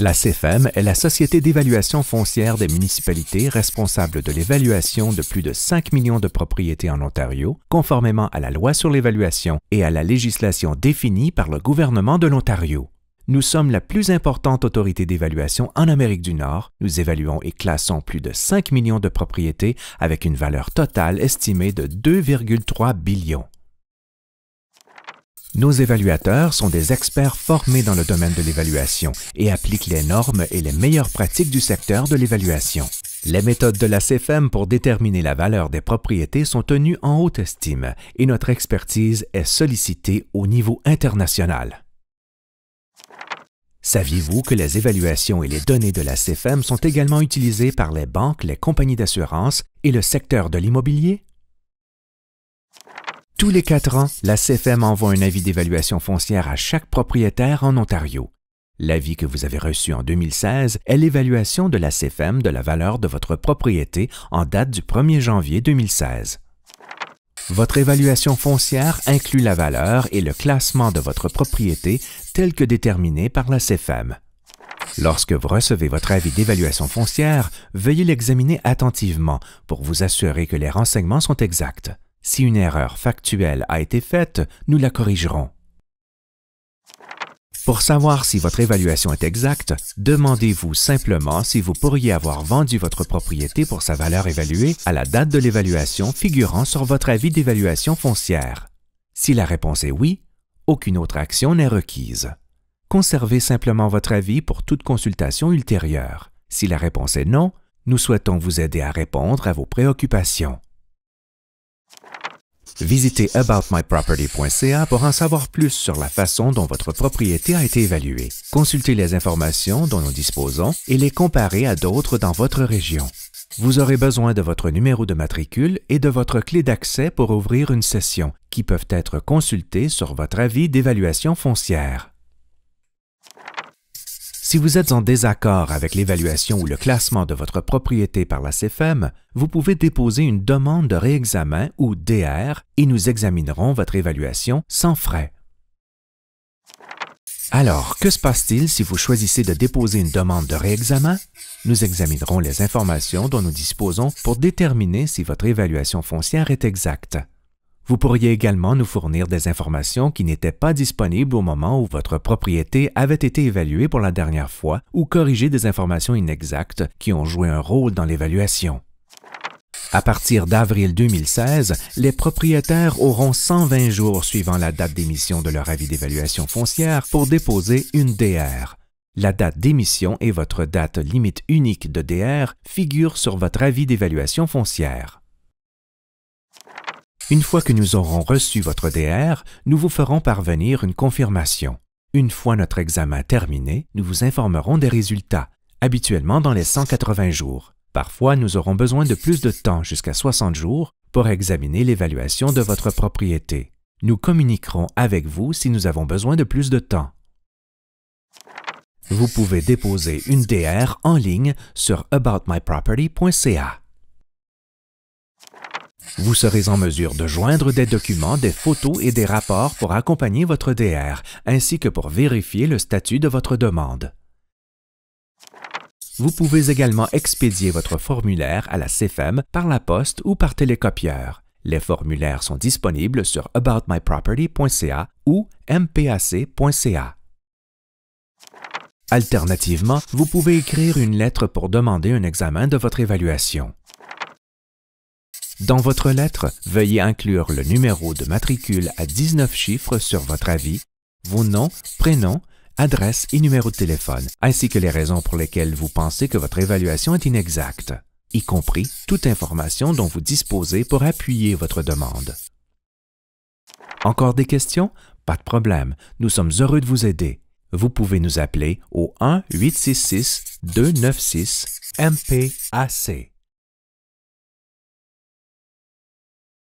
La CFM est la société d'évaluation foncière des municipalités responsable de l'évaluation de plus de 5 millions de propriétés en Ontario, conformément à la loi sur l'évaluation et à la législation définie par le gouvernement de l'Ontario. Nous sommes la plus importante autorité d'évaluation en Amérique du Nord. Nous évaluons et classons plus de 5 millions de propriétés avec une valeur totale estimée de 2,3 billions. Nos évaluateurs sont des experts formés dans le domaine de l'évaluation et appliquent les normes et les meilleures pratiques du secteur de l'évaluation. Les méthodes de la CFM pour déterminer la valeur des propriétés sont tenues en haute estime et notre expertise est sollicitée au niveau international. Saviez-vous que les évaluations et les données de la CFM sont également utilisées par les banques, les compagnies d'assurance et le secteur de l'immobilier? Tous les quatre ans, la CFM envoie un avis d'évaluation foncière à chaque propriétaire en Ontario. L'avis que vous avez reçu en 2016 est l'évaluation de la CFM de la valeur de votre propriété en date du 1er janvier 2016. Votre évaluation foncière inclut la valeur et le classement de votre propriété tel que déterminé par la CFM. Lorsque vous recevez votre avis d'évaluation foncière, veuillez l'examiner attentivement pour vous assurer que les renseignements sont exacts. Si une erreur factuelle a été faite, nous la corrigerons. Pour savoir si votre évaluation est exacte, demandez-vous simplement si vous pourriez avoir vendu votre propriété pour sa valeur évaluée à la date de l'évaluation figurant sur votre avis d'évaluation foncière. Si la réponse est oui, aucune autre action n'est requise. Conservez simplement votre avis pour toute consultation ultérieure. Si la réponse est non, nous souhaitons vous aider à répondre à vos préoccupations. Visitez aboutmyproperty.ca pour en savoir plus sur la façon dont votre propriété a été évaluée. Consultez les informations dont nous disposons et les comparez à d'autres dans votre région. Vous aurez besoin de votre numéro de matricule et de votre clé d'accès pour ouvrir une session, qui peuvent être consultées sur votre avis d'évaluation foncière. Si vous êtes en désaccord avec l'évaluation ou le classement de votre propriété par la CFM, e vous pouvez déposer une demande de réexamen ou DR et nous examinerons votre évaluation sans frais. Alors, que se passe-t-il si vous choisissez de déposer une demande de réexamen? Nous examinerons les informations dont nous disposons pour déterminer si votre évaluation foncière est exacte. Vous pourriez également nous fournir des informations qui n'étaient pas disponibles au moment où votre propriété avait été évaluée pour la dernière fois ou corriger des informations inexactes qui ont joué un rôle dans l'évaluation. À partir d'avril 2016, les propriétaires auront 120 jours suivant la date d'émission de leur avis d'évaluation foncière pour déposer une DR. La date d'émission et votre date limite unique de DR figurent sur votre avis d'évaluation foncière. Une fois que nous aurons reçu votre DR, nous vous ferons parvenir une confirmation. Une fois notre examen terminé, nous vous informerons des résultats, habituellement dans les 180 jours. Parfois, nous aurons besoin de plus de temps, jusqu'à 60 jours, pour examiner l'évaluation de votre propriété. Nous communiquerons avec vous si nous avons besoin de plus de temps. Vous pouvez déposer une DR en ligne sur aboutmyproperty.ca. Vous serez en mesure de joindre des documents, des photos et des rapports pour accompagner votre DR, ainsi que pour vérifier le statut de votre demande. Vous pouvez également expédier votre formulaire à la CFM e par la poste ou par télécopieur. Les formulaires sont disponibles sur aboutmyproperty.ca ou mpac.ca. Alternativement, vous pouvez écrire une lettre pour demander un examen de votre évaluation. Dans votre lettre, veuillez inclure le numéro de matricule à 19 chiffres sur votre avis, vos noms, prénoms, adresses et numéros de téléphone, ainsi que les raisons pour lesquelles vous pensez que votre évaluation est inexacte, y compris toute information dont vous disposez pour appuyer votre demande. Encore des questions? Pas de problème, nous sommes heureux de vous aider. Vous pouvez nous appeler au 1-866-296-MPAC.